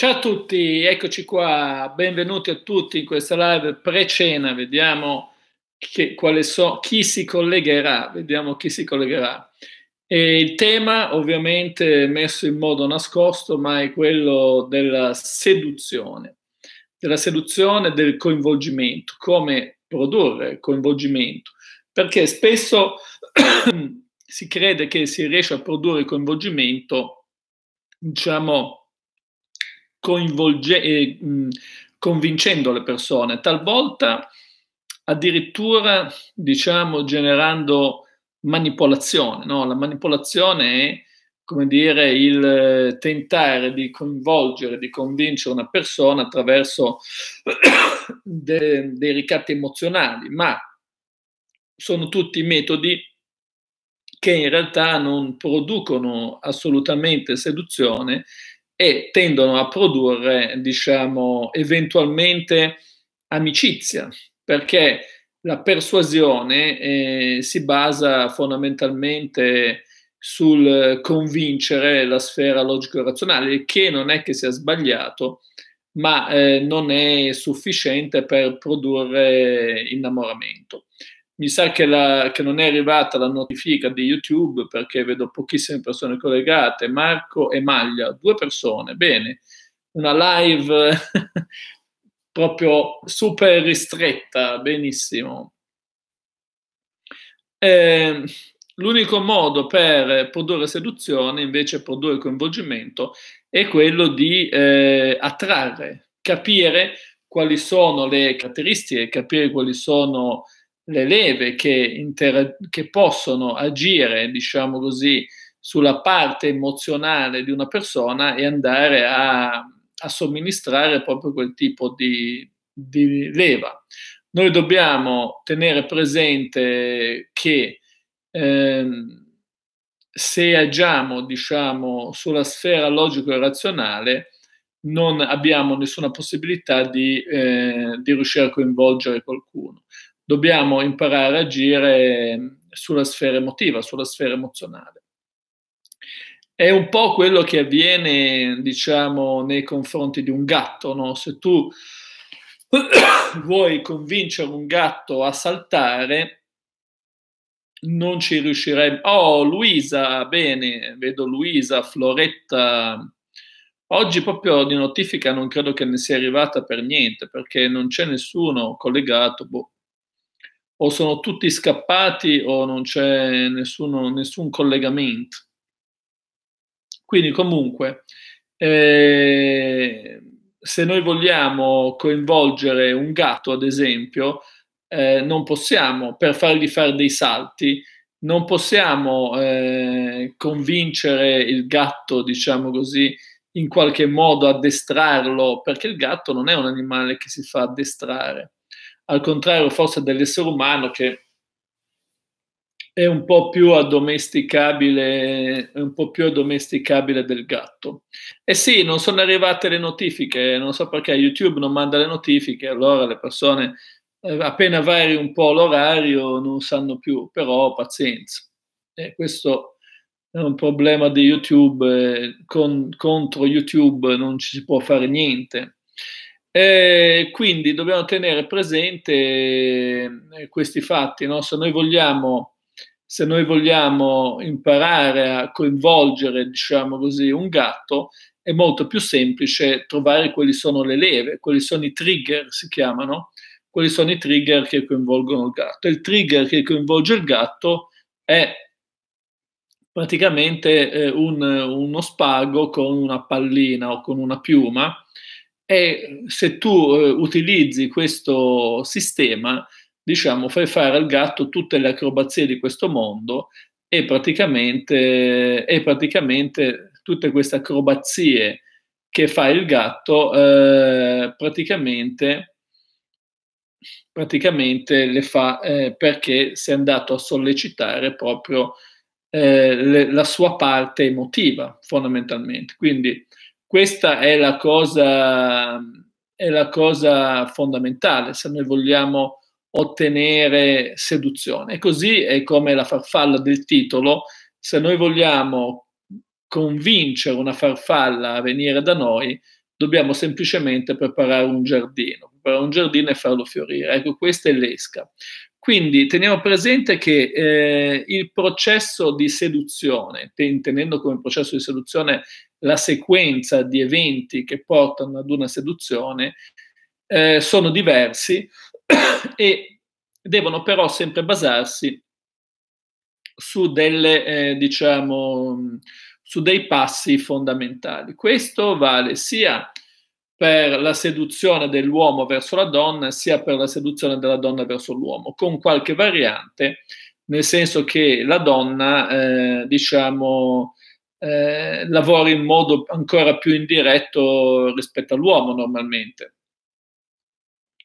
Ciao a tutti, eccoci qua, benvenuti a tutti in questa live pre-cena, vediamo che, so, chi si collegherà, vediamo chi si collegherà. E il tema ovviamente messo in modo nascosto, ma è quello della seduzione, della seduzione del coinvolgimento, come produrre coinvolgimento, perché spesso si crede che si riesce a produrre coinvolgimento, diciamo, coinvolge- eh, mh, convincendo le persone, talvolta addirittura diciamo generando manipolazione. No? La manipolazione è come dire il eh, tentare di coinvolgere, di convincere una persona attraverso de- dei ricatti emozionali, ma sono tutti metodi che in realtà non producono assolutamente seduzione, e tendono a produrre, diciamo, eventualmente amicizia, perché la persuasione eh, si basa fondamentalmente sul convincere la sfera logico-razionale, che non è che sia sbagliato, ma eh, non è sufficiente per produrre innamoramento mi sa che, la, che, non è arrivata la notifica di YouTube perché vedo pochissime persone collegate, Marco e Maglia, due persone, bene, una live proprio super ristretta, benissimo. Eh, l'unico modo per produrre seduzione, invece produrre coinvolgimento, è quello di eh, attrarre, capire quali sono le caratteristiche, capire quali sono le leve che, inter- che possono agire, diciamo così, sulla parte emozionale di una persona e andare a, a somministrare proprio quel tipo di, di leva. Noi dobbiamo tenere presente che ehm, se agiamo, diciamo, sulla sfera logico e razionale, non abbiamo nessuna possibilità di, eh, di riuscire a coinvolgere qualcuno dobbiamo imparare a agire sulla sfera emotiva, sulla sfera emozionale. È un po' quello che avviene, diciamo, nei confronti di un gatto, no? Se tu vuoi convincere un gatto a saltare, non ci riuscirei. Oh, Luisa, bene, vedo Luisa, Floretta. Oggi proprio di notifica non credo che ne sia arrivata per niente, perché non c'è nessuno collegato. Boh o sono tutti scappati o non c'è nessuno, nessun collegamento. Quindi comunque, eh, se noi vogliamo coinvolgere un gatto, ad esempio, eh, non possiamo, per fargli fare dei salti, non possiamo eh, convincere il gatto, diciamo così, in qualche modo addestrarlo, perché il gatto non è un animale che si fa addestrare al contrario forse dell'essere umano che è un po' più addomesticabile, un po' più addomesticabile del gatto. E sì, non sono arrivate le notifiche, non so perché YouTube non manda le notifiche, allora le persone eh, appena vari un po' l'orario non sanno più, però pazienza. E questo è un problema di YouTube, eh, con, contro YouTube non ci si può fare niente. E quindi dobbiamo tenere presente eh, questi fatti, no? se, noi vogliamo, se, noi vogliamo, imparare a coinvolgere diciamo così, un gatto, è molto più semplice trovare quali sono le leve, quali sono i trigger, si chiamano, quali sono i trigger che coinvolgono il gatto. Il trigger che coinvolge il gatto è praticamente eh, un, uno spago con una pallina o con una piuma e se tu eh, utilizzi questo sistema, diciamo, fai fare al gatto tutte le acrobazie di questo mondo e praticamente, e praticamente tutte queste acrobazie che fa il gatto eh, praticamente, praticamente, le fa eh, perché si è andato a sollecitare proprio eh, le, la sua parte emotiva fondamentalmente. Quindi questa è la cosa, è la cosa fondamentale se noi vogliamo ottenere seduzione. E così è come la farfalla del titolo, se noi vogliamo convincere una farfalla a venire da noi, dobbiamo semplicemente preparare un giardino, preparare un giardino e farlo fiorire. Ecco, questa è l'esca. Quindi teniamo presente che eh, il processo di seduzione, intendendo come processo di seduzione la sequenza di eventi che portano ad una seduzione, eh, sono diversi e devono però sempre basarsi su, delle, eh, diciamo, su dei passi fondamentali. Questo vale sia per la seduzione dell'uomo verso la donna sia per la seduzione della donna verso l'uomo, con qualche variante, nel senso che la donna, eh, diciamo, eh, lavora in modo ancora più indiretto rispetto all'uomo normalmente.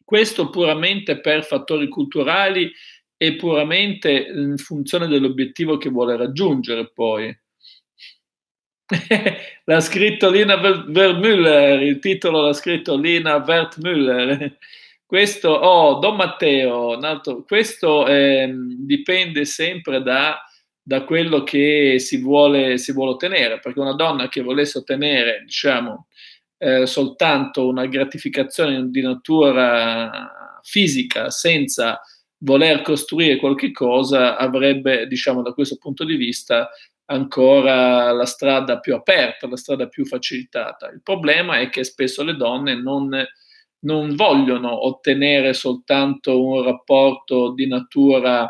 Questo puramente per fattori culturali e puramente in funzione dell'obiettivo che vuole raggiungere poi. l'ha scritto Lina Wertmüller, il titolo l'ha scritto Lina Wertmüller. Questo, oh, Don Matteo, altro, questo eh, dipende sempre da, da quello che si vuole, si vuole, ottenere, perché una donna che volesse ottenere, diciamo, eh, soltanto una gratificazione di natura fisica senza voler costruire qualche cosa avrebbe, diciamo, da questo punto di vista ancora la strada più aperta, la strada più facilitata. Il problema è che spesso le donne non, non vogliono ottenere soltanto un rapporto di natura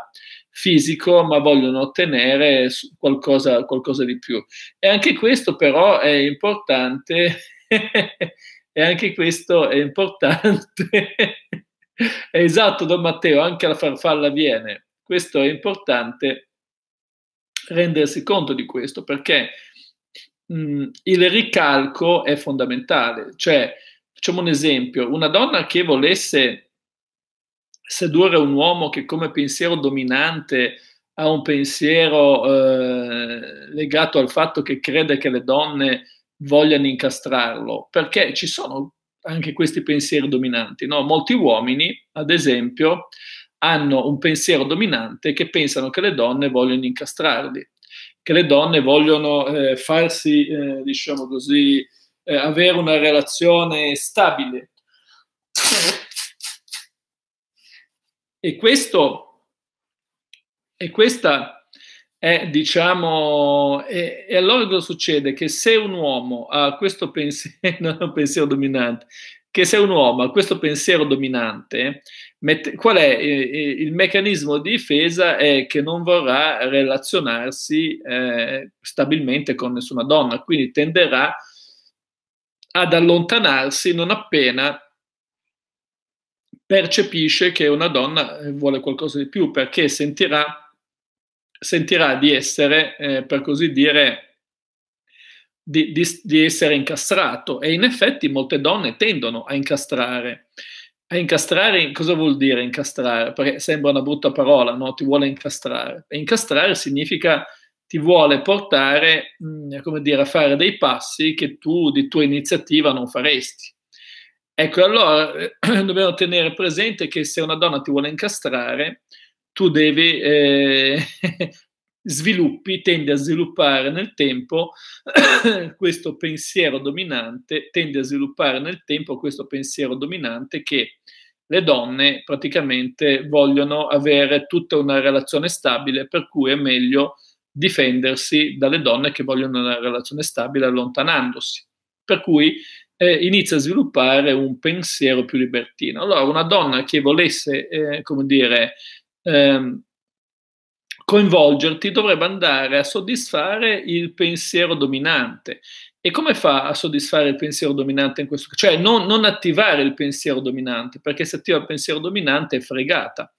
fisico, ma vogliono ottenere qualcosa, qualcosa di più. E anche questo però è importante, e anche questo è importante. è esatto, Don Matteo, anche la farfalla viene. Questo è importante rendersi conto di questo perché mh, mm, il ricalco è fondamentale. Cioè, facciamo un esempio, una donna che volesse sedurre un uomo che come pensiero dominante ha un pensiero eh, legato al fatto che crede che le donne vogliano incastrarlo, perché ci sono anche questi pensieri dominanti. No? Molti uomini, ad esempio, hanno un pensiero dominante che pensano che le donne vogliono incastrarli, che le donne vogliono eh, farsi, eh, diciamo così, eh, avere una relazione stabile. E questo, e questa è, diciamo, e, e allora cosa succede? Che se un uomo ha questo pensiero, pensiero dominante che se un uomo ha questo pensiero dominante, mette, qual è eh, eh, il meccanismo di difesa? È che non vorrà relazionarsi eh, stabilmente con nessuna donna, quindi tenderà ad allontanarsi non appena percepisce che una donna eh, vuole qualcosa di più, perché sentirà, sentirà di essere, eh, per così dire, di, di, di, essere incastrato e in effetti molte donne tendono a incastrare. A incastrare cosa vuol dire incastrare? Perché sembra una brutta parola, no? Ti vuole incastrare. E incastrare significa ti vuole portare, mh, mm, come dire, a fare dei passi che tu di tua iniziativa non faresti. Ecco, allora eh, dobbiamo tenere presente che se una donna ti vuole incastrare, tu devi eh, sviluppi, tende a sviluppare nel tempo questo pensiero dominante, tende a sviluppare nel tempo questo pensiero dominante che le donne praticamente vogliono avere tutta una relazione stabile, per cui è meglio difendersi dalle donne che vogliono una relazione stabile allontanandosi. Per cui eh, inizia a sviluppare un pensiero più libertino. Allora, una donna che volesse, eh, come dire, ehm, coinvolgerti dovrebbe andare a soddisfare il pensiero dominante. E come fa a soddisfare il pensiero dominante in questo caso? Cioè non, non attivare il pensiero dominante, perché se attiva il pensiero dominante è fregata.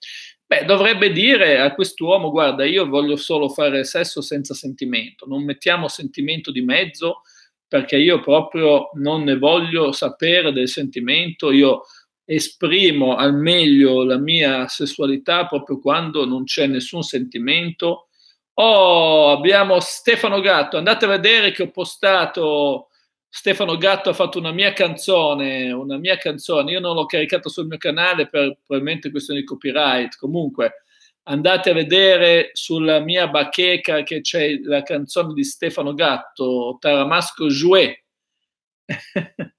Beh, dovrebbe dire a quest'uomo, guarda, io voglio solo fare sesso senza sentimento, non mettiamo sentimento di mezzo perché io proprio non ne voglio sapere del sentimento, io esprimo al meglio la mia sessualità proprio quando non c'è nessun sentimento. Oh, abbiamo Stefano Gatto, andate a vedere che ho postato. Stefano Gatto ha fatto una mia canzone, una mia canzone. Io non l'ho caricata sul mio canale per probabilmente questione di copyright. Comunque, andate a vedere sulla mia bacheca che c'è la canzone di Stefano Gatto, Taramasco Jouet.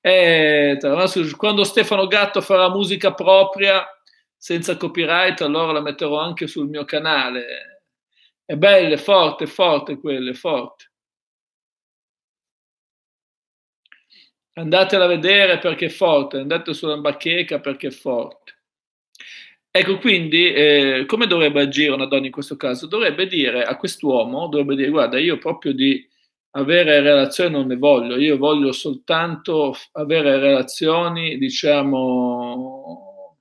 E, eh, quando Stefano Gatto farà musica propria senza copyright, allora la metterò anche sul mio canale. È bella, forte, forte quelle, forte. Andatela a vedere perché è forte, andate sulla bacheca perché è forte. Ecco, quindi, eh, come dovrebbe agire una donna in questo caso? Dovrebbe dire a quest'uomo, dovrebbe dire, guarda, io proprio di avere relazioni non ne voglio, io voglio soltanto avere relazioni, diciamo,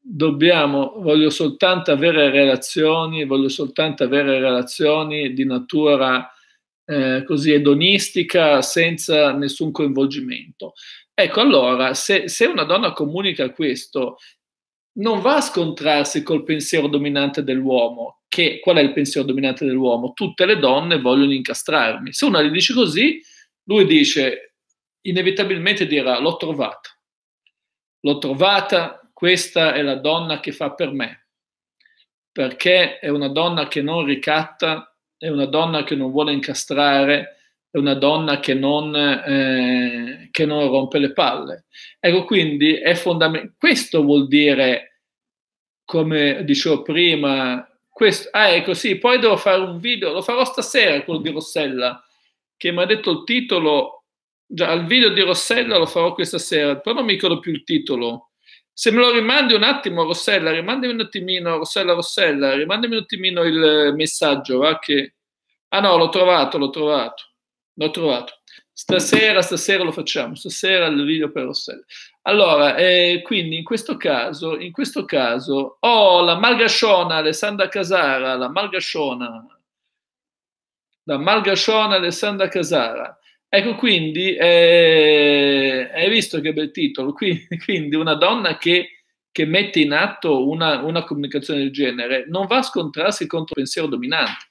dobbiamo, voglio soltanto avere relazioni, voglio soltanto avere relazioni di natura eh, così edonistica senza nessun coinvolgimento. Ecco, allora, se, se una donna comunica questo non va a scontrarsi col pensiero dominante dell'uomo, che qual è il pensiero dominante dell'uomo? Tutte le donne vogliono incastrarmi. Se una gli dice così, lui dice, inevitabilmente dirà, l'ho trovata, l'ho trovata, questa è la donna che fa per me, perché è una donna che non ricatta, è una donna che non vuole incastrare, è una donna che non, eh, che non rompe le palle. Ecco, quindi è fondamentale. Questo vuol dire, come dicevo prima, questo, ah ecco sì, poi devo fare un video, lo farò stasera quello di Rossella, che mi ha detto il titolo, già il video di Rossella lo farò questa sera, però non mi ricordo più il titolo. Se me lo rimandi un attimo Rossella, rimandami un attimino Rossella Rossella, rimandami un attimino il messaggio, va che... Ah no, l'ho trovato, l'ho trovato. L'ho trovato. Stasera, stasera lo facciamo, stasera il video per Rossella. Allora, eh, quindi in questo caso, in questo caso, ho oh, la Malgasciona, Alessandra Casara, la Malgasciona, la Malgasciona, Alessandra Casara. Ecco, quindi, eh, hai visto che bel titolo, quindi, quindi una donna che che mette in atto una, una, comunicazione del genere non va a scontrarsi contro il pensiero dominante.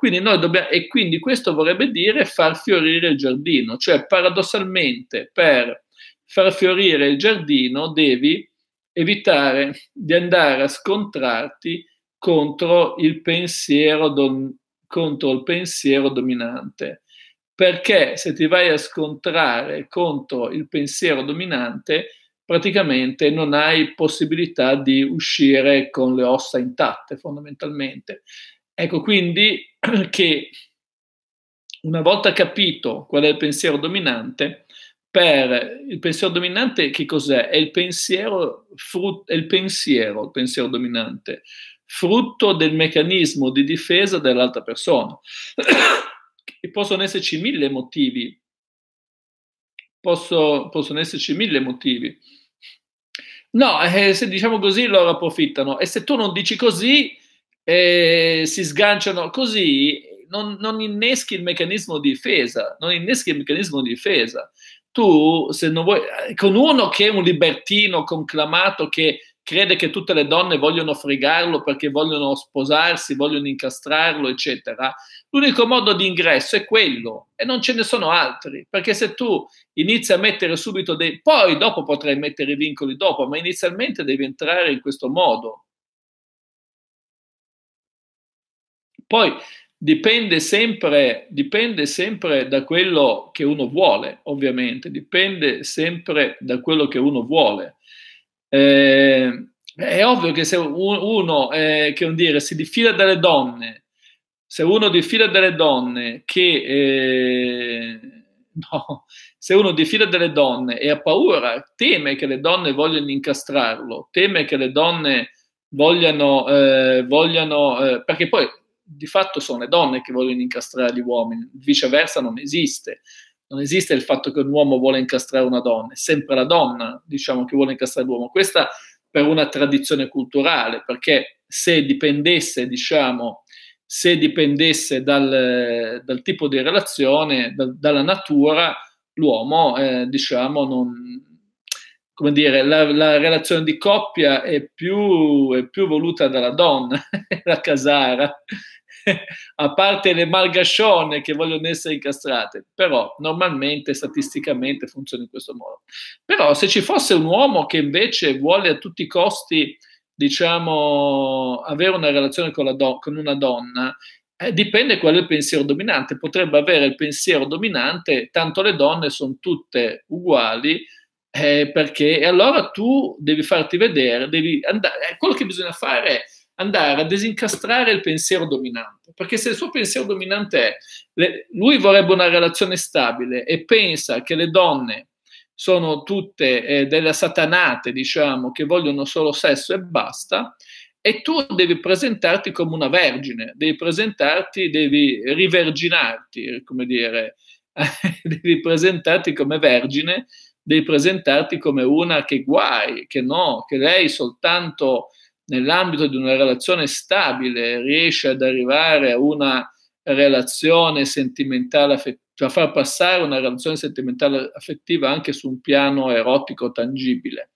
Quindi noi dobbiamo, e quindi questo vorrebbe dire far fiorire il giardino, cioè paradossalmente per far fiorire il giardino devi evitare di andare a scontrarti contro il pensiero, do, contro il pensiero dominante. Perché se ti vai a scontrare contro il pensiero dominante, praticamente non hai possibilità di uscire con le ossa intatte fondamentalmente. Ecco quindi che una volta capito qual è il pensiero dominante, per il pensiero dominante che cos'è? È il pensiero, frutto, è il pensiero, il pensiero dominante, frutto del meccanismo di difesa dell'altra persona. e possono esserci mille motivi, Posso, possono esserci mille motivi. No, eh, se diciamo così loro approfittano e se tu non dici così e si sganciano così. Non, non inneschi il meccanismo di difesa, non inneschi il meccanismo di difesa. Tu, se non vuoi, con uno che è un libertino conclamato che crede che tutte le donne vogliono fregarlo perché vogliono sposarsi, vogliono incastrarlo, eccetera. L'unico modo di ingresso è quello e non ce ne sono altri, perché se tu inizi a mettere subito dei... poi dopo potrai mettere i vincoli dopo, ma inizialmente devi entrare in questo modo. Poi dipende sempre, dipende sempre da quello che uno vuole, ovviamente, dipende sempre da quello che uno vuole. Eh, è ovvio che se uno, eh, che dire, si diffida dalle donne, se uno diffida dalle donne che... Eh, no, se uno diffida dalle donne e ha paura, teme che le donne vogliano incastrarlo, teme che le donne vogliano, eh, vogliano eh, perché poi di fatto sono le donne che vogliono incastrare gli uomini, viceversa non esiste. Non esiste il fatto che un uomo vuole incastrare una donna, è sempre la donna, diciamo, che vuole incastrare l'uomo. Questa per una tradizione culturale, perché se dipendesse, diciamo, se dipendesse dal, dal tipo di relazione, da, dalla natura, l'uomo, eh, diciamo, non, come dire, la, la, relazione di coppia è più, è più voluta dalla donna, la casara, a parte le margascione che vogliono essere incastrate, però normalmente, statisticamente funziona in questo modo. Però se ci fosse un uomo che invece vuole a tutti i costi, diciamo, avere una relazione con, do- con una donna, eh, dipende qual è il pensiero dominante. Potrebbe avere il pensiero dominante, tanto le donne sono tutte uguali, eh, perché e allora tu devi farti vedere, devi andare. Eh, quello che bisogna fare è andare a disincastrare il pensiero dominante, perché se il suo pensiero dominante è lui vorrebbe una relazione stabile e pensa che le donne sono tutte eh, delle satanate, diciamo, che vogliono solo sesso e basta, e tu devi presentarti come una vergine, devi presentarti, devi riverginarti, come dire, devi presentarti come vergine, devi presentarti come una che guai, che no, che lei soltanto nell'ambito di una relazione stabile riesce ad arrivare a una relazione sentimentale affettiva, cioè a far passare una relazione sentimentale affettiva anche su un piano erotico tangibile.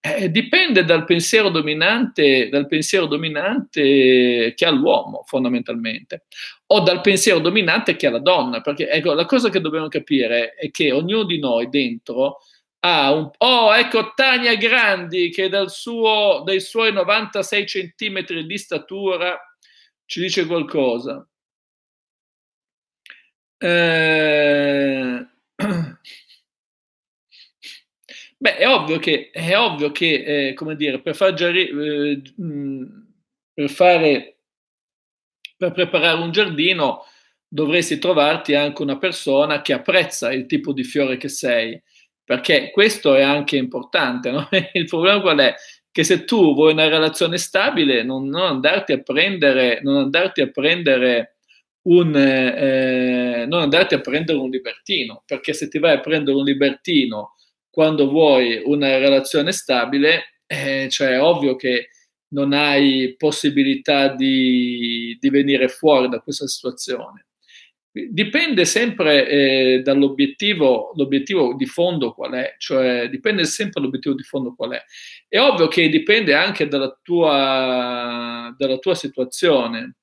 Eh, dipende dal pensiero, dominante, dal pensiero dominante che ha l'uomo fondamentalmente o dal pensiero dominante che ha la donna, perché ecco, la cosa che dobbiamo capire è che ognuno di noi dentro Ah, un... oh, ecco Tania Grandi che dal suo, dai suoi 96 centimetri di statura ci dice qualcosa. Eh... Beh, è ovvio che, è ovvio che eh, come dire, per far, giari, eh, per fare per preparare un giardino dovresti trovarti anche una persona che apprezza il tipo di fiore che sei perché questo è anche importante. No? Il problema qual è? Che se tu vuoi una relazione stabile, non, non andarti a prendere, non andarti a prendere un, eh, non andarti a prendere un libertino, perché se ti vai a prendere un libertino quando vuoi una relazione stabile, eh, cioè è ovvio che non hai possibilità di, di venire fuori da questa situazione. Dipende sempre eh, dall'obiettivo, l'obiettivo di fondo qual è, cioè dipende sempre dall'obiettivo di fondo qual è. È ovvio che dipende anche dalla tua, dalla tua situazione.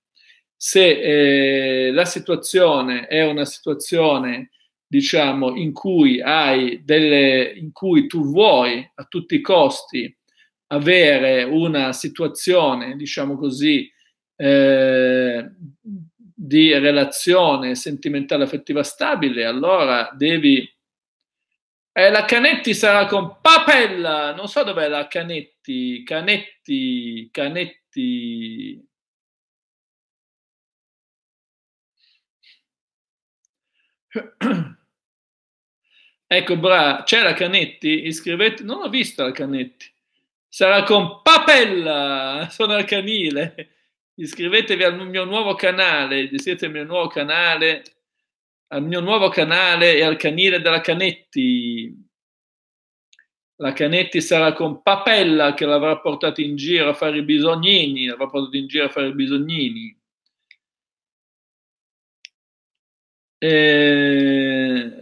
Se eh, la situazione è una situazione, diciamo, in cui, hai delle, in cui tu vuoi a tutti i costi avere una situazione, diciamo così, eh, di relazione sentimentale affettiva stabile, allora devi... Eh, la Canetti sarà con Papella, non so dov'è la Canetti, Canetti, Canetti... ecco, bra, c'è la Canetti, iscrivete, non ho visto la Canetti, sarà con Papella, sono al canile iscrivetevi al mio nuovo canale, iscrivetevi al mio nuovo canale, al mio nuovo canale e al canile della Canetti. La Canetti sarà con Papella che l'avrà portata in giro a fare i bisognini, l'avrà portata in giro a fare i bisognini. E...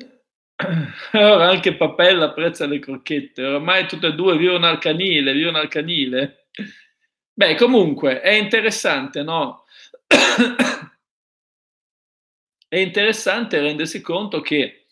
Ora anche Papella apprezza le crocchette, ormai tutte e due vivono al canile, vivono al canile. Beh, comunque è interessante, no? è interessante rendersi conto che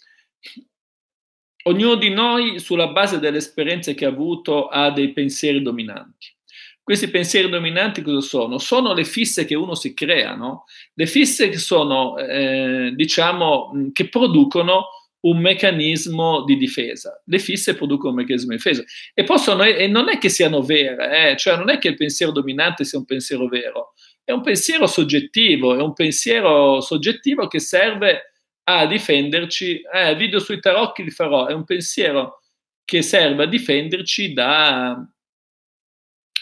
ognuno di noi, sulla base delle esperienze che ha avuto, ha dei pensieri dominanti. Questi pensieri dominanti cosa sono? Sono le fisse che uno si crea, no? Le fisse che sono, eh, diciamo, che producono un meccanismo di difesa. Le fisse producono un meccanismo di difesa e, possono, e non è che siano vere, eh? cioè non è che il pensiero dominante sia un pensiero vero, è un pensiero soggettivo, è un pensiero soggettivo che serve a difenderci. Eh, video sui tarocchi li farò, è un pensiero che serve a difenderci da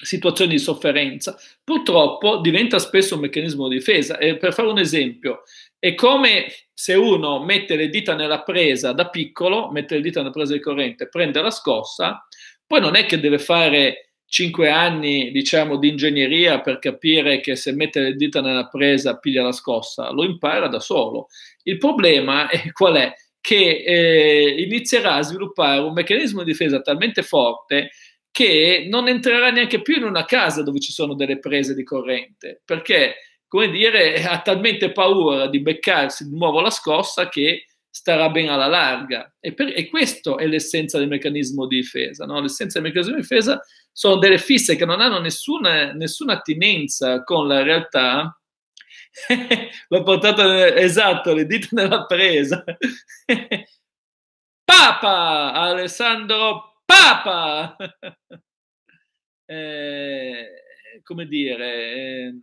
situazioni di sofferenza. Purtroppo diventa spesso un meccanismo di difesa. E per fare un esempio, è come se uno mette le dita nella presa da piccolo, mette le dita nella presa di corrente, prende la scossa, poi non è che deve fare cinque anni, diciamo, di ingegneria per capire che se mette le dita nella presa piglia la scossa, lo impara da solo. Il problema è qual è? Che eh, inizierà a sviluppare un meccanismo di difesa talmente forte che non entrerà neanche più in una casa dove ci sono delle prese di corrente, perché come dire, ha talmente paura di beccarsi di nuovo la scossa che starà bene alla larga. E, per, e questo è l'essenza del meccanismo di difesa. No? L'essenza del meccanismo di difesa sono delle fisse che non hanno nessuna, nessuna attinenza con la realtà. L'ho portato esatto, le dita nella presa. Papa Alessandro Papa. Eh, come dire. Eh,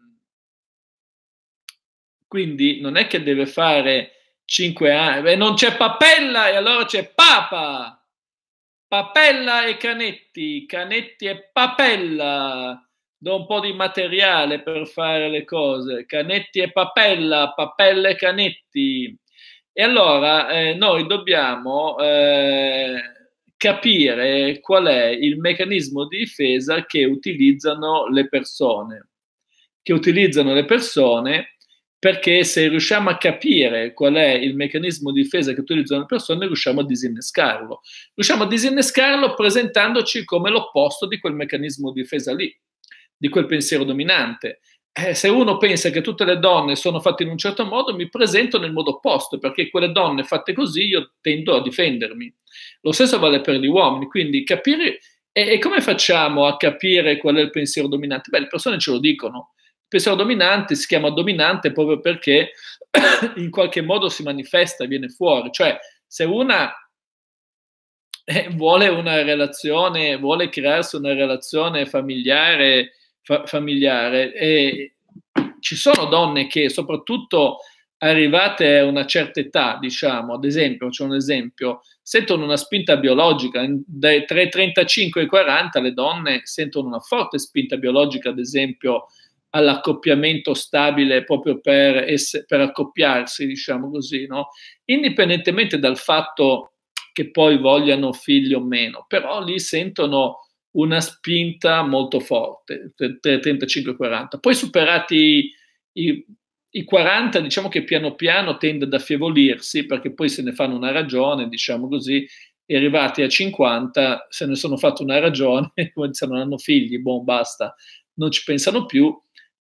quindi non è che deve fare 5 anni, e non c'è Papella e allora c'è Papa. Papella e Canetti, Canetti e Papella. Do un po' di materiale per fare le cose. Canetti e Papella, Papella e Canetti. E allora eh, noi dobbiamo eh, capire qual è il meccanismo di difesa che utilizzano le persone. Che utilizzano le persone perché se riusciamo a capire qual è il meccanismo di difesa che utilizzano le persone, riusciamo a disinnescarlo. Riusciamo a disinnescarlo presentandoci come l'opposto di quel meccanismo di difesa lì, di quel pensiero dominante. Eh, se uno pensa che tutte le donne sono fatte in un certo modo, mi presento nel modo opposto, perché quelle donne fatte così io tendo a difendermi. Lo stesso vale per gli uomini, quindi capire... E, e come facciamo a capire qual è il pensiero dominante? Beh, le persone ce lo dicono pensiero dominante si chiama dominante proprio perché in qualche modo si manifesta e viene fuori. Cioè, se una eh, vuole una relazione, vuole crearsi una relazione familiare, fa- familiare e ci sono donne che soprattutto arrivate a una certa età, diciamo, ad esempio, c'è un esempio, sentono una spinta biologica, dai 35 ai 40 le donne sentono una forte spinta biologica, ad esempio, all'accoppiamento stabile proprio per, esse, per accoppiarsi, diciamo così, no? indipendentemente dal fatto che poi vogliano figli o meno, però lì sentono una spinta molto forte, 35-40. Poi superati i, i 40, diciamo che piano piano tende ad affievolirsi, perché poi se ne fanno una ragione, diciamo così, e arrivati a 50 se ne sono fatto una ragione, come non hanno figli, boh, basta, non ci pensano più,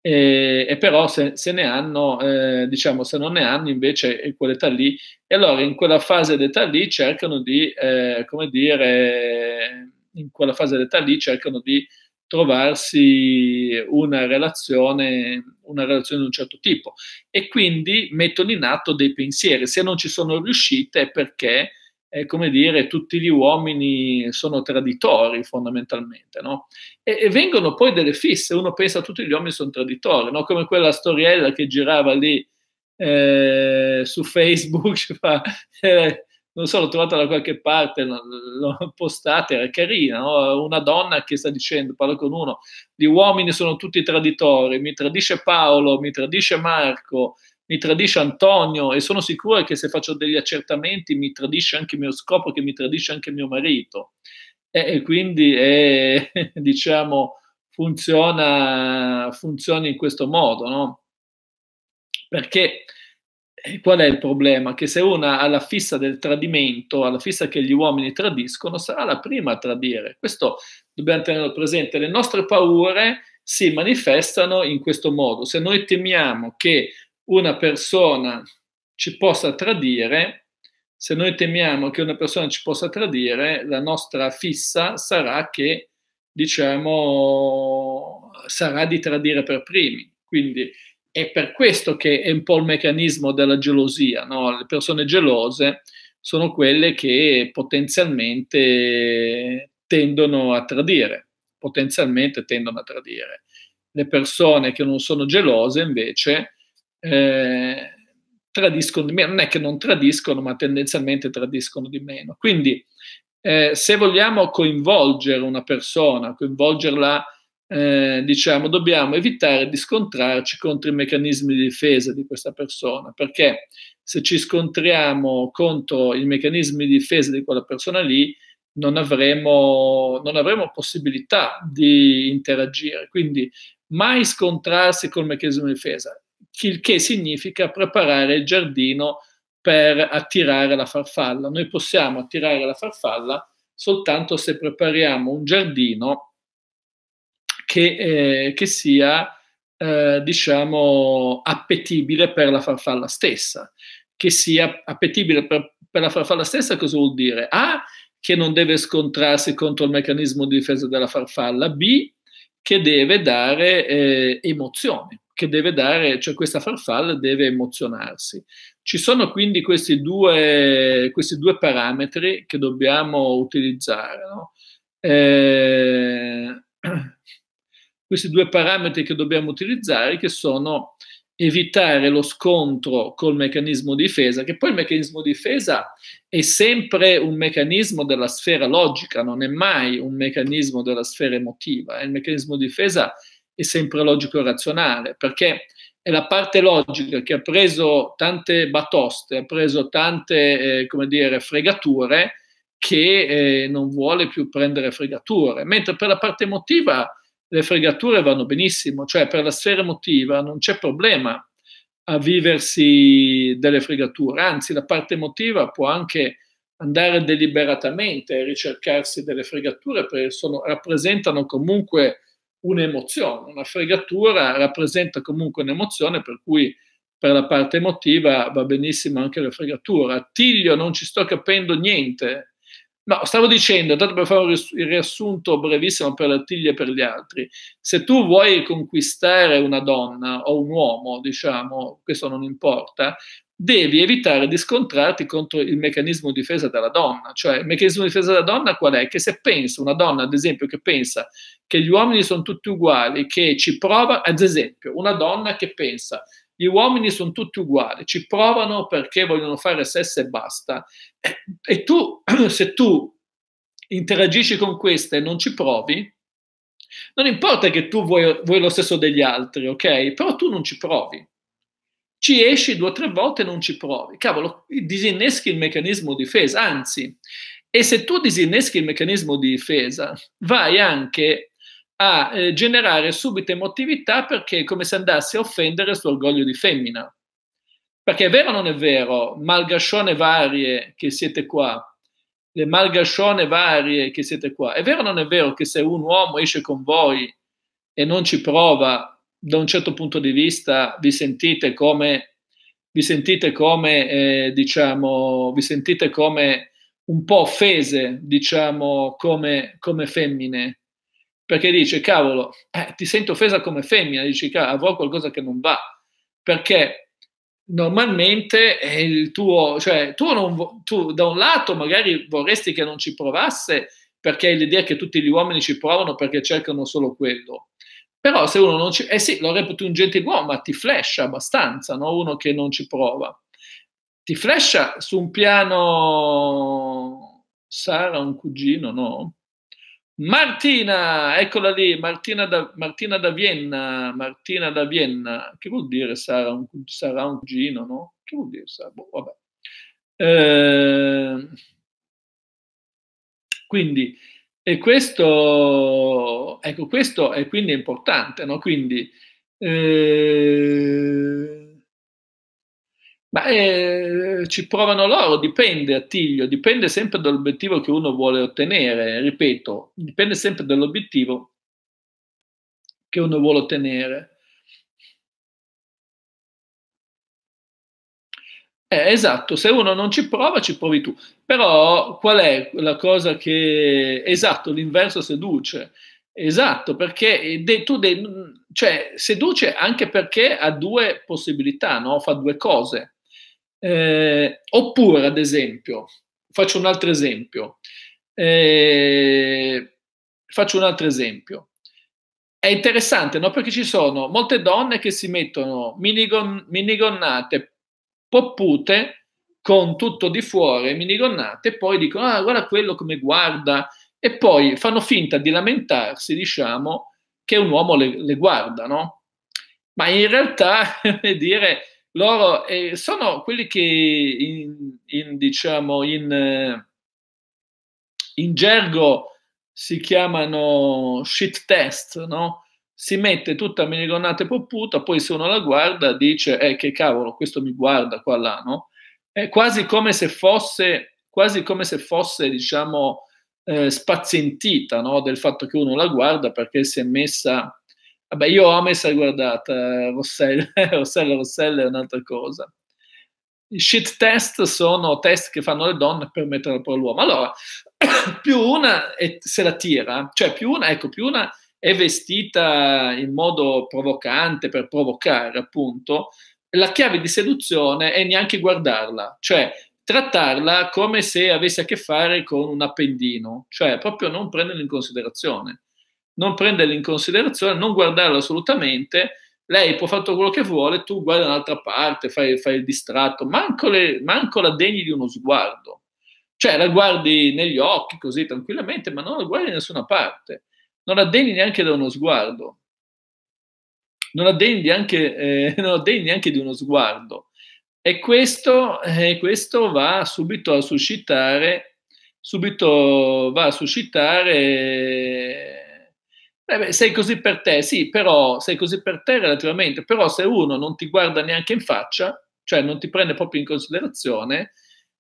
e, e però se, se, ne hanno, eh, diciamo, se non ne hanno invece quell'età lì, e allora in quella fase d'età lì cercano di, eh, come dire, in quella fase d'età lì cercano di trovarsi una relazione, una relazione di un certo tipo e quindi mettono in atto dei pensieri. Se non ci sono riuscite è perché eh, come dire, tutti gli uomini sono traditori fondamentalmente, no? e, e, vengono poi delle fisse, uno pensa tutti gli uomini sono traditori, no? Come quella storiella che girava lì eh, su Facebook, fa, eh, non so, l'ho trovata da qualche parte, l'ho postata, era carina, no? una donna che sta dicendo, parla con uno, gli uomini sono tutti traditori, mi tradisce Paolo, mi tradisce Marco, mi tradisce Antonio e sono sicura che se faccio degli accertamenti mi tradisce anche mio scopo, che mi tradisce anche mio marito. E, e quindi, è, diciamo, funziona, funziona in questo modo, no? Perché eh, qual è il problema? Che se una ha la fissa del tradimento, alla fissa che gli uomini tradiscono, sarà la prima a tradire. Questo dobbiamo tenerlo presente. Le nostre paure si manifestano in questo modo. Se noi temiamo che una persona ci possa tradire, se noi temiamo che una persona ci possa tradire, la nostra fissa sarà che, diciamo, sarà di tradire per primi. Quindi è per questo che è un po' il meccanismo della gelosia, no? Le persone gelose sono quelle che potenzialmente tendono a tradire, potenzialmente tendono a tradire. Le persone che non sono gelose invece eh, tradiscono di meno, non è che non tradiscono, ma tendenzialmente tradiscono di meno. Quindi eh, se vogliamo coinvolgere una persona, coinvolgerla, eh, diciamo, dobbiamo evitare di scontrarci contro i meccanismi di difesa di questa persona, perché se ci scontriamo contro i meccanismi di difesa di quella persona lì, non avremo, non avremo possibilità di interagire. Quindi mai scontrarsi col meccanismo di difesa il che significa preparare il giardino per attirare la farfalla. Noi possiamo attirare la farfalla soltanto se prepariamo un giardino che, eh, che sia, eh, diciamo, appetibile per la farfalla stessa. Che sia appetibile per, per la farfalla stessa cosa vuol dire? A, che non deve scontrarsi contro il meccanismo di difesa della farfalla, B, che deve dare eh, emozioni che deve dare, cioè questa farfalla deve emozionarsi. Ci sono quindi questi due, questi due parametri che dobbiamo utilizzare. No? Eh, questi due parametri che dobbiamo utilizzare che sono evitare lo scontro col meccanismo difesa, che poi il meccanismo difesa è sempre un meccanismo della sfera logica, non è mai un meccanismo della sfera emotiva. Il meccanismo difesa è è sempre logico e razionale, perché è la parte logica che ha preso tante batoste, ha preso tante, eh, come dire, fregature, che eh, non vuole più prendere fregature, mentre per la parte emotiva le fregature vanno benissimo, cioè per la sfera emotiva non c'è problema a viversi delle fregature, anzi la parte emotiva può anche andare deliberatamente a ricercarsi delle fregature perché sono, rappresentano comunque un'emozione, una fregatura rappresenta comunque un'emozione per cui per la parte emotiva va benissimo anche la fregatura. Tiglio, non ci sto capendo niente. No, stavo dicendo, tanto per fare il riassunto brevissimo per l'Attilio e per gli altri, se tu vuoi conquistare una donna o un uomo, diciamo, questo non importa, devi evitare di scontrarti contro il meccanismo di difesa della donna. Cioè, il meccanismo di difesa della donna qual è? Che se pensa, una donna ad esempio, che pensa che gli uomini sono tutti uguali, che ci prova, ad esempio, una donna che pensa gli uomini sono tutti uguali, ci provano perché vogliono fare sesso e basta. Eh, e tu, se tu interagisci con questa e non ci provi, non importa che tu vuoi, vuoi lo stesso degli altri, ok? Però tu non ci provi ci esci due o tre volte e non ci provi. Cavolo, disinneschi il meccanismo difesa, anzi, e se tu disinneschi il meccanismo di difesa, vai anche a eh, generare subito emotività perché è come se andassi a offendere il suo orgoglio di femmina. Perché è vero o non è vero, malgascione varie che siete qua, le malgascione varie che siete qua, è vero o non è vero che se un uomo esce con voi e non ci prova, da un certo punto di vista vi sentite come, vi sentite come, eh, diciamo, vi sentite come un po' offese, diciamo, come, come femmine, perché dice, cavolo, eh, ti sento offesa come femmina, dici, cavolo, avrò qualcosa che non va, perché normalmente il tuo, cioè, tu, non, tu da un lato magari vorresti che non ci provasse, perché è l'idea che tutti gli uomini ci provano perché cercano solo quello, però se uno non ci... Eh sì, lo reputi un gentiluomo, ma ti flasha abbastanza, no? Uno che non ci prova. Ti flasha su un piano... Sara, un cugino, no? Martina, eccola lì, Martina da, Martina da, Vienna, Martina da Vienna, che vuol dire Sara, un, sarà un cugino, no? Che vuol dire Sara? Boh, vabbè. Eh, quindi e questo, ecco, questo è quindi importante, no? Quindi, eh, ma eh, ci provano loro, dipende Attilio, dipende sempre dall'obiettivo che uno vuole ottenere, ripeto, dipende sempre dall'obiettivo che uno vuole ottenere. Eh, esatto, se uno non ci prova, ci provi tu. Però qual è la cosa che... Esatto, l'inverso seduce. Esatto, perché eh, de, tu de, cioè, seduce anche perché ha due possibilità, no? fa due cose. Eh, oppure, ad esempio, faccio un altro esempio. Eh, faccio un altro esempio. È interessante, no? Perché ci sono molte donne che si mettono minigonnate, poppute con tutto di fuori, minigonnate, e poi dicono, ah, guarda quello come guarda, e poi fanno finta di lamentarsi, diciamo, che un uomo le, le guarda, no? Ma in realtà, dire, loro eh, sono quelli che in, in diciamo in, eh, in, gergo si chiamano shit test, no? si mette tutta menigonata e popputa, poi se uno la guarda dice eh, che cavolo, questo mi guarda qua là, no? È quasi come se fosse, quasi come se fosse diciamo, eh, spazientita no? del fatto che uno la guarda perché si è messa... Vabbè, io ho messa guardata Rossella, eh, Rossella, Rossella è un'altra cosa. I shit test sono test che fanno le donne per mettere a prova l'uomo. Allora, più una se la tira, cioè più una, ecco, più una è vestita in modo provocante per provocare, appunto, la chiave di seduzione è neanche guardarla, cioè trattarla come se avesse a che fare con un appendino, cioè proprio non prenderla in considerazione. Non prenderla in considerazione, non guardarla assolutamente. Lei può fare quello che vuole, tu guarda un'altra parte, fai, fai il distratto, manco, le, manco la degni di uno sguardo. Cioè la guardi negli occhi così tranquillamente, ma non la guardi da nessuna parte non addegni neanche da uno sguardo, non addegni neanche, eh, non addegni neanche di uno sguardo. E questo, eh, questo va subito a suscitare, subito va a suscitare eh beh, sei così per te, sì, però sei così per te relativamente, però se uno non ti guarda neanche in faccia, cioè non ti prende proprio in considerazione,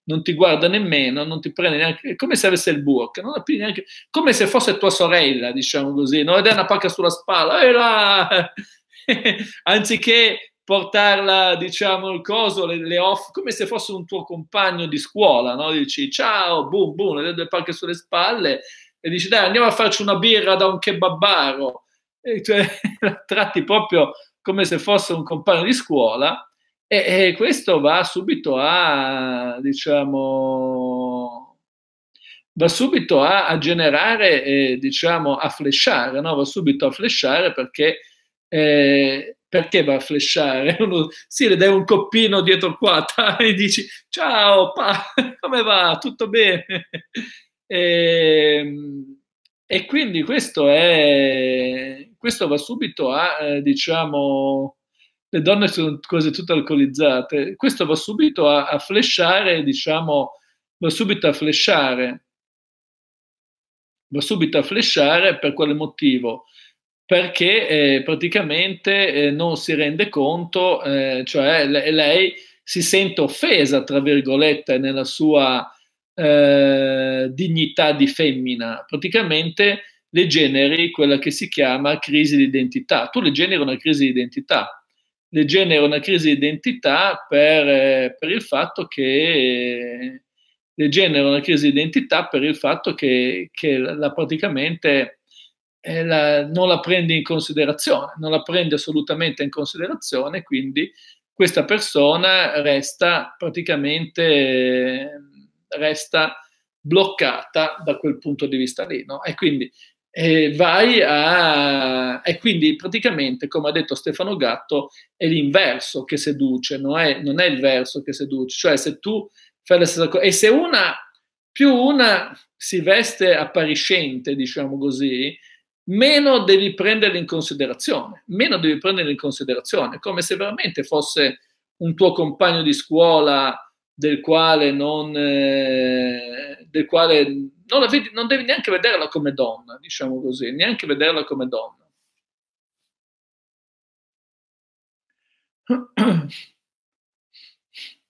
non ti guarda nemmeno, non ti prende neanche, è come se avesse il burk, neanche, come se fosse tua sorella, diciamo così, no? ed è una pacca sulla spalla, e là! anziché portarla, diciamo, il coso, le, le, off, come se fosse un tuo compagno di scuola, no? dici ciao, boom, boom, le due pacche sulle spalle, e dici dai, andiamo a farci una birra da un kebabaro, e cioè, la tratti proprio come se fosse un compagno di scuola, e, e questo va subito a, diciamo, va subito a, a generare, eh, diciamo, a flesciare, no? va subito a flesciare perché, eh, perché va a flesciare? Uno si le dai un coppino dietro qua e dici ciao, pa, come va? Tutto bene? E, ehm, e quindi questo, è, questo va subito a, eh, diciamo, le donne sono quasi tutte alcolizzate, questo va subito a, a flesciare, diciamo, va subito a flesciare, va subito a flesciare per quale motivo? Perché eh, praticamente eh, non si rende conto, eh, cioè le, lei si sente offesa, tra virgolette, nella sua eh, dignità di femmina, praticamente le generi quella che si chiama crisi di identità, tu le generi una crisi di identità le genera una crisi di identità per, eh, per, il fatto che le genera una crisi di identità per il fatto che, che la, praticamente eh, la, non la prende in considerazione, non la prende assolutamente in considerazione, quindi questa persona resta praticamente resta bloccata da quel punto di vista lì. No? E quindi e vai a... E quindi praticamente, come ha detto Stefano Gatto, è l'inverso che seduce, non è, non è il verso che seduce. Cioè se tu fai la stessa cosa... E se una, più una si veste appariscente, diciamo così, meno devi prenderla in considerazione, meno devi prenderla in considerazione, come se veramente fosse un tuo compagno di scuola del quale non, eh, del quale non, la vedi, non devi neanche vederla come donna, diciamo così, neanche vederla come donna.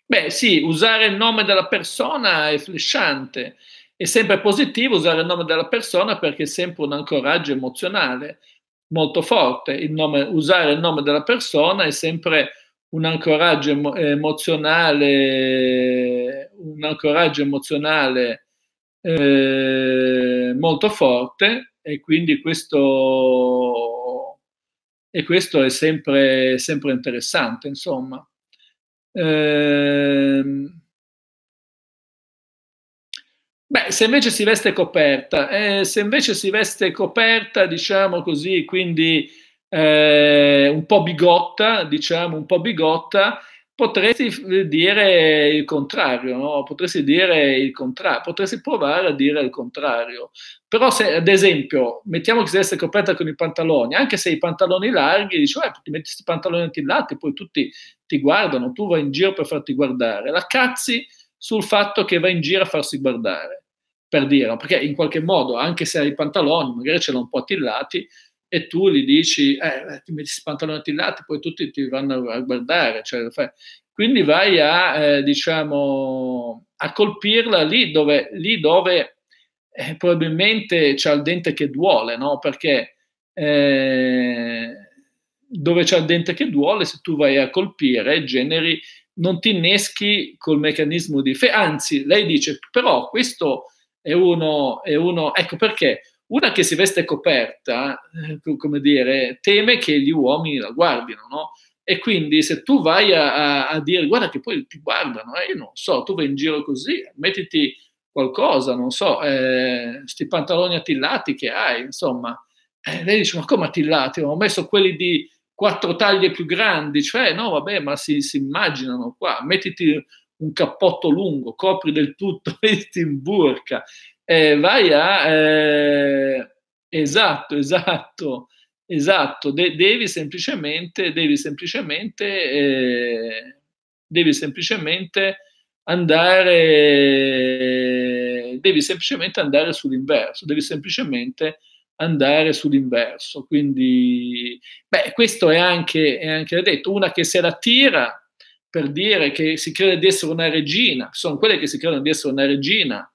Beh, sì, usare il nome della persona è flesciante, è sempre positivo usare il nome della persona perché è sempre un ancoraggio emozionale molto forte. Il nome, usare il nome della persona è sempre un ancoraggio emozionale, un ancoraggio emozionale eh, molto forte e quindi questo, e questo è sempre, sempre interessante, insomma. Eh, beh, se invece si veste coperta, eh, se invece si veste coperta, diciamo così, quindi eh, un po' bigotta, diciamo un po' bigotta, potresti dire il contrario, no? potresti, dire il contra- potresti provare a dire il contrario. Però se, ad esempio, mettiamo che si deve essere coperta con i pantaloni, anche se i pantaloni larghi, dici, eh, ti metti questi pantaloni attillati, poi tutti ti guardano, tu vai in giro per farti guardare. La cazzi sul fatto che vai in giro a farsi guardare, per dire, perché in qualche modo, anche se hai i pantaloni, magari ce l'hanno un po' attillati, e tu gli dici, eh, eh ti metti i pantaloni attillati, poi tutti ti vanno a guardare. Cioè, quindi vai a, eh, diciamo, a colpirla lì dove, lì dove eh, probabilmente c'è il dente che duole, no? Perché eh, dove c'è il dente che duole, se tu vai a colpire, generi, non ti inneschi col meccanismo di fe. Anzi, lei dice, però questo è uno, è uno, ecco perché una che si veste coperta, eh, come dire, teme che gli uomini la guardino, no? E quindi se tu vai a, a, a dire guarda che poi ti guardano, eh, io non so, tu vai in giro così, mettiti qualcosa, non so, questi eh, pantaloni attillati che hai, insomma. Eh, lei dice ma come attillati? Ho messo quelli di quattro taglie più grandi, cioè no vabbè ma si, si immaginano qua, mettiti un cappotto lungo, copri del tutto, mettiti in burca eh, vai a... Eh, esatto, esatto, esatto, De- devi semplicemente, devi semplicemente, eh, devi semplicemente andare, devi semplicemente andare sull'inverso, devi semplicemente andare sull'inverso. Quindi, beh, questo è anche, è anche detto, una che se la tira per dire che si crede di essere una regina, sono quelle che si credono di essere una regina,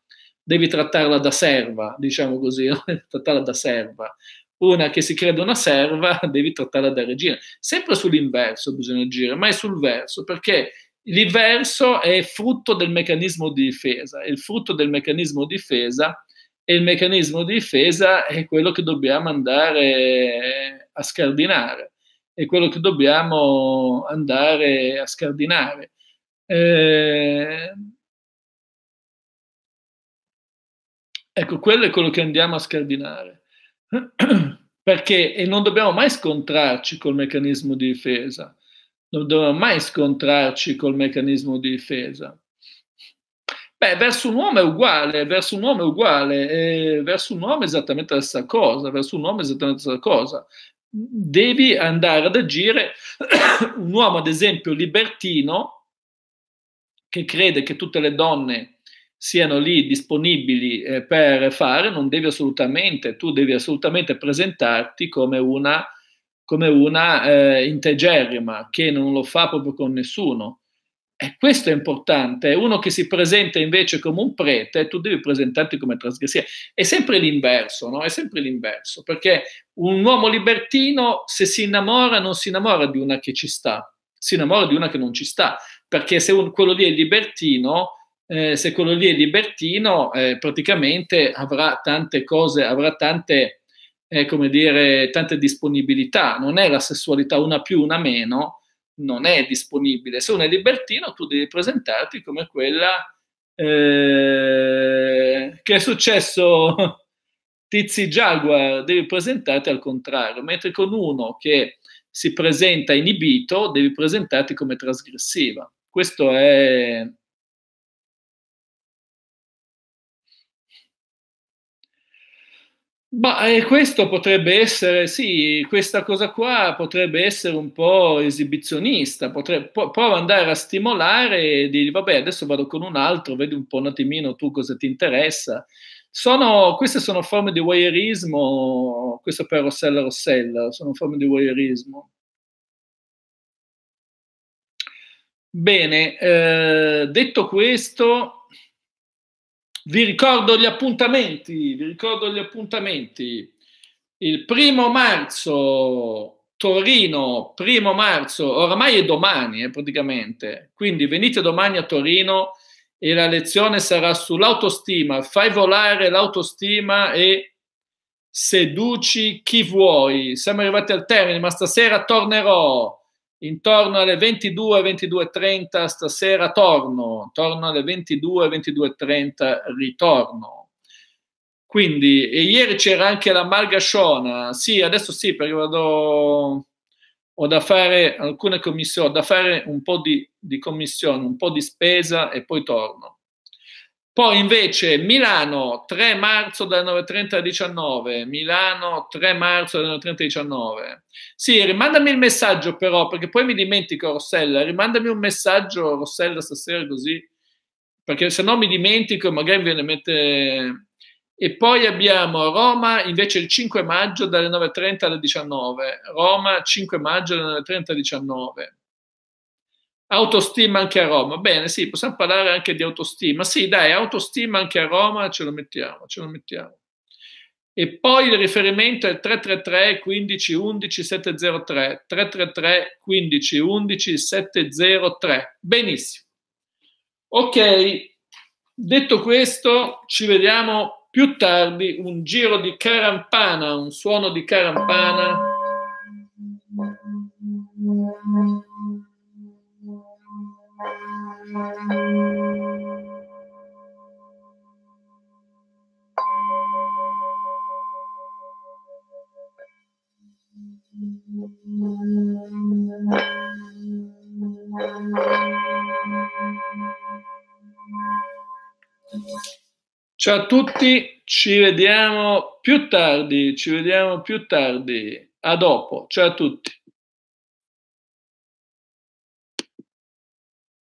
devi trattarla da serva, diciamo così, trattarla da serva. Una che si crede una serva, devi trattarla da regina. Sempre sull'inverso bisogna agire, ma è sul verso, perché l'inverso è frutto del meccanismo di difesa, e il frutto del meccanismo di difesa e il meccanismo di difesa è quello che dobbiamo andare a scardinare, è quello che dobbiamo andare a scardinare. Eh, Ecco, quello è quello che andiamo a scardinare. Perché e non dobbiamo mai scontrarci col meccanismo di difesa, non dobbiamo mai scontrarci col meccanismo di difesa. Beh, verso un uomo è uguale, verso un uomo è uguale, verso un uomo è esattamente la stessa cosa, verso un uomo è esattamente la stessa cosa. Devi andare ad agire, un uomo ad esempio libertino, che crede che tutte le donne siano lì disponibili eh, per fare, non devi assolutamente, tu devi assolutamente presentarti come una, come una eh, integerrima che non lo fa proprio con nessuno. E questo è importante. Uno che si presenta invece come un prete, tu devi presentarti come trasgressore. È sempre l'inverso, no? È sempre l'inverso, perché un uomo libertino, se si innamora, non si innamora di una che ci sta, si innamora di una che non ci sta, perché se un, quello lì è libertino, eh, se quello lì è libertino, eh, praticamente avrà tante cose, avrà tante, eh, come dire, tante disponibilità. Non è la sessualità una più, una meno, non è disponibile. Se uno è libertino, tu devi presentarti come quella eh, che è successo Tizi Jaguar, devi presentarti al contrario, mentre con uno che si presenta inibito, devi presentarti come trasgressiva. Questo è Ma eh, questo potrebbe essere, sì, questa cosa qua potrebbe essere un po' esibizionista, potrebbe, po- prova ad andare a stimolare e dire vabbè adesso vado con un altro, vedi un po' un attimino tu cosa ti interessa. Sono, queste sono forme di voyeurismo, questo per Rossella Rossella, sono forme di voyeurismo. Bene, eh, detto questo, vi ricordo gli appuntamenti, vi ricordo gli appuntamenti. Il primo marzo, Torino, primo marzo, oramai è domani eh, praticamente, quindi venite domani a Torino e la lezione sarà sull'autostima, fai volare l'autostima e seduci chi vuoi. Siamo arrivati al termine, ma stasera tornerò intorno alle 22, 22.30 stasera torno, intorno alle 22, 22.30 ritorno. Quindi, e ieri c'era anche la Malgasciona, sì, adesso sì, perché vado, ho da fare alcune commissioni, ho da fare un po' di, di commissione, un po' di spesa e poi torno. Poi invece Milano 3 marzo dalle 9.30 alle 19, Milano 3 marzo dalle 9.30 alle 19. Sì, rimandami il messaggio però, perché poi mi dimentico Rossella, rimandami un messaggio Rossella stasera così, perché se no mi dimentico e magari viene mette... E poi abbiamo Roma invece il 5 maggio dalle 9.30 alle 19, Roma 5 maggio dalle 9.30 alle 19. Autostima anche a Roma. Bene, sì, possiamo parlare anche di autostima. Sì, dai, autostima anche a Roma, ce lo mettiamo, ce lo mettiamo. E poi il riferimento è 333 15 11 703. 333 15 11 703. Benissimo. Ok, detto questo, ci vediamo più tardi. Un giro di carampana, un suono di carampana. Ciao a tutti, ci vediamo più tardi, ci vediamo più tardi. A dopo, ciao a tutti.